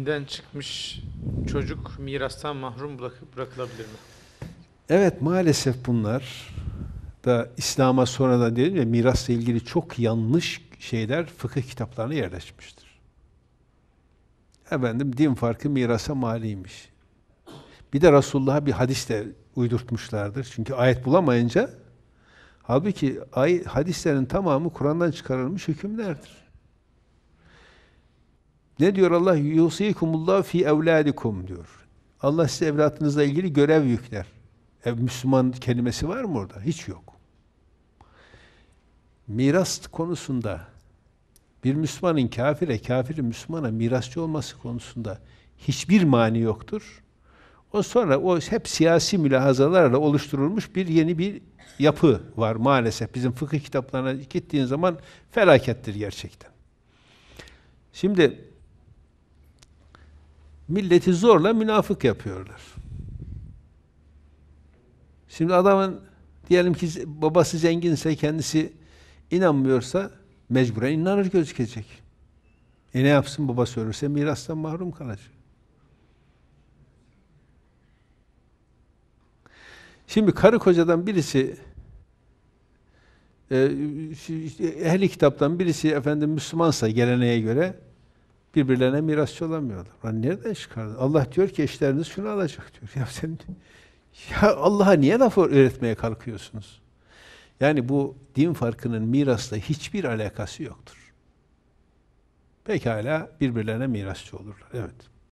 dinden çıkmış çocuk mirastan mahrum bırakılabilir mi? Evet maalesef bunlar da İslam'a sonradan dedim ya mirasla ilgili çok yanlış şeyler fıkıh kitaplarına yerleşmiştir. Efendim din farkı mirasa maliymiş. Bir de Resulullah'a bir hadis de uydurtmuşlardır. Çünkü ayet bulamayınca halbuki ay, hadislerin tamamı Kur'an'dan çıkarılmış hükümlerdir. Ne diyor Allah? Yusikumullah fi evladikum diyor. Allah size evlatınızla ilgili görev yükler. E, Müslüman kelimesi var mı orada? Hiç yok. Miras konusunda bir Müslümanın kafire, kafirin Müslümana mirasçı olması konusunda hiçbir mani yoktur. O sonra o hep siyasi mülahazalarla oluşturulmuş bir yeni bir yapı var maalesef. Bizim fıkıh kitaplarına gittiğin zaman felakettir gerçekten. Şimdi milleti zorla münafık yapıyorlar. Şimdi adamın diyelim ki babası zenginse kendisi inanmıyorsa mecburen inanır gözükecek. E ne yapsın babası ölürse mirastan mahrum kalacak. Şimdi karı kocadan birisi e, ehli kitaptan birisi efendim Müslümansa geleneğe göre birbirlerine mirasçı olamıyorlar. Lan nereden çıkardın? Allah diyor ki eşleriniz şunu alacak diyor. Ya sen ya Allah'a niye laf öğretmeye kalkıyorsunuz? Yani bu din farkının mirasla hiçbir alakası yoktur. Pekala birbirlerine mirasçı olurlar. Evet.